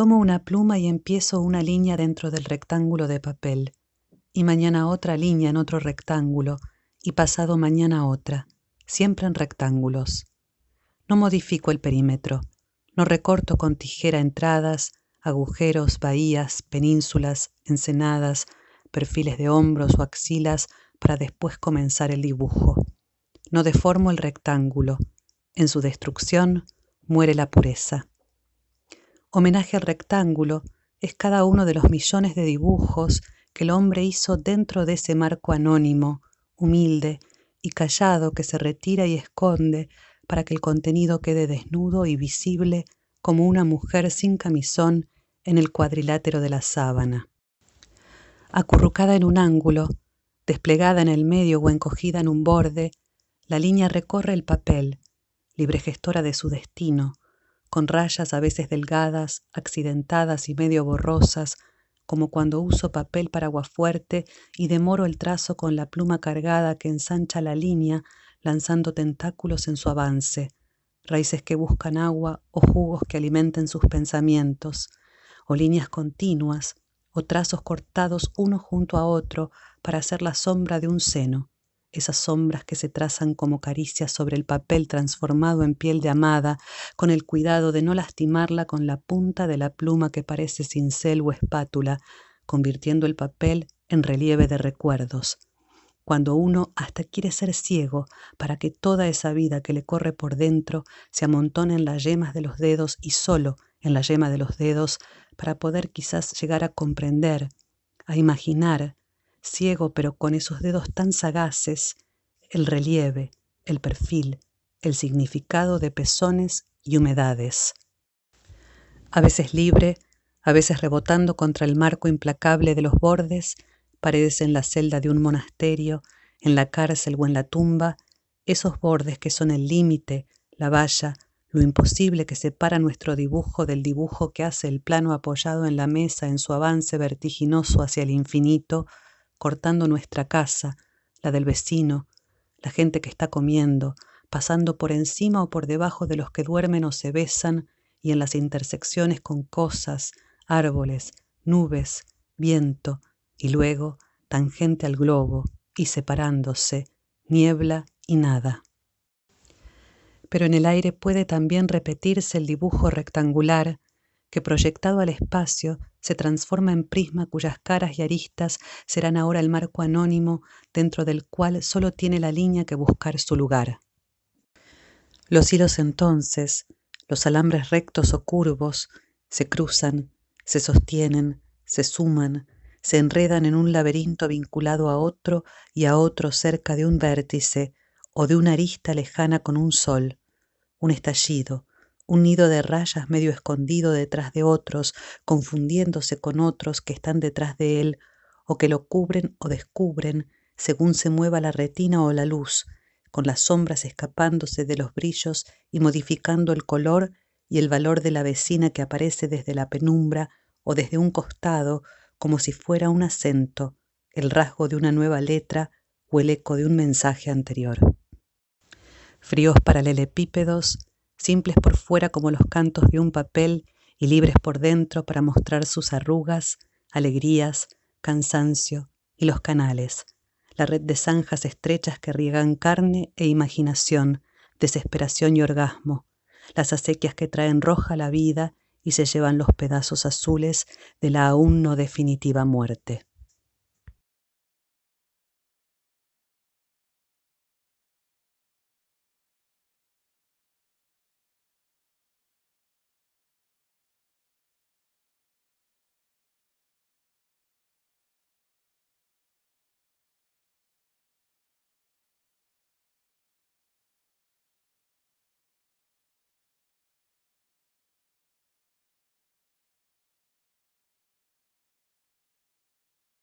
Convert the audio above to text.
Tomo una pluma y empiezo una línea dentro del rectángulo de papel, y mañana otra línea en otro rectángulo, y pasado mañana otra, siempre en rectángulos. No modifico el perímetro, no recorto con tijera entradas, agujeros, bahías, penínsulas, ensenadas, perfiles de hombros o axilas para después comenzar el dibujo. No deformo el rectángulo. En su destrucción muere la pureza. Homenaje al rectángulo es cada uno de los millones de dibujos que el hombre hizo dentro de ese marco anónimo, humilde y callado que se retira y esconde para que el contenido quede desnudo y visible como una mujer sin camisón en el cuadrilátero de la sábana. Acurrucada en un ángulo, desplegada en el medio o encogida en un borde, la línea recorre el papel, libre gestora de su destino, con rayas a veces delgadas, accidentadas y medio borrosas, como cuando uso papel para aguafuerte y demoro el trazo con la pluma cargada que ensancha la línea, lanzando tentáculos en su avance, raíces que buscan agua o jugos que alimenten sus pensamientos, o líneas continuas, o trazos cortados uno junto a otro para hacer la sombra de un seno, esas sombras que se trazan como caricias sobre el papel transformado en piel de amada, con el cuidado de no lastimarla con la punta de la pluma que parece cincel o espátula, convirtiendo el papel en relieve de recuerdos. Cuando uno hasta quiere ser ciego para que toda esa vida que le corre por dentro se amontone en las yemas de los dedos y solo en la yema de los dedos para poder quizás llegar a comprender, a imaginar, ciego pero con esos dedos tan sagaces, el relieve, el perfil, el significado de pezones y humedades. A veces libre, a veces rebotando contra el marco implacable de los bordes, paredes en la celda de un monasterio, en la cárcel o en la tumba, esos bordes que son el límite, la valla, lo imposible que separa nuestro dibujo del dibujo que hace el plano apoyado en la mesa en su avance vertiginoso hacia el infinito, cortando nuestra casa, la del vecino, la gente que está comiendo, pasando por encima o por debajo de los que duermen o se besan, y en las intersecciones con cosas, árboles, nubes, viento, y luego tangente al globo, y separándose, niebla y nada. Pero en el aire puede también repetirse el dibujo rectangular que proyectado al espacio se transforma en prisma cuyas caras y aristas serán ahora el marco anónimo dentro del cual solo tiene la línea que buscar su lugar. Los hilos entonces, los alambres rectos o curvos, se cruzan, se sostienen, se suman, se enredan en un laberinto vinculado a otro y a otro cerca de un vértice o de una arista lejana con un sol, un estallido, un nido de rayas medio escondido detrás de otros, confundiéndose con otros que están detrás de él, o que lo cubren o descubren, según se mueva la retina o la luz, con las sombras escapándose de los brillos y modificando el color y el valor de la vecina que aparece desde la penumbra o desde un costado, como si fuera un acento, el rasgo de una nueva letra o el eco de un mensaje anterior. Fríos paralelepípedos, simples por fuera como los cantos de un papel y libres por dentro para mostrar sus arrugas, alegrías, cansancio y los canales, la red de zanjas estrechas que riegan carne e imaginación, desesperación y orgasmo, las acequias que traen roja la vida y se llevan los pedazos azules de la aún no definitiva muerte.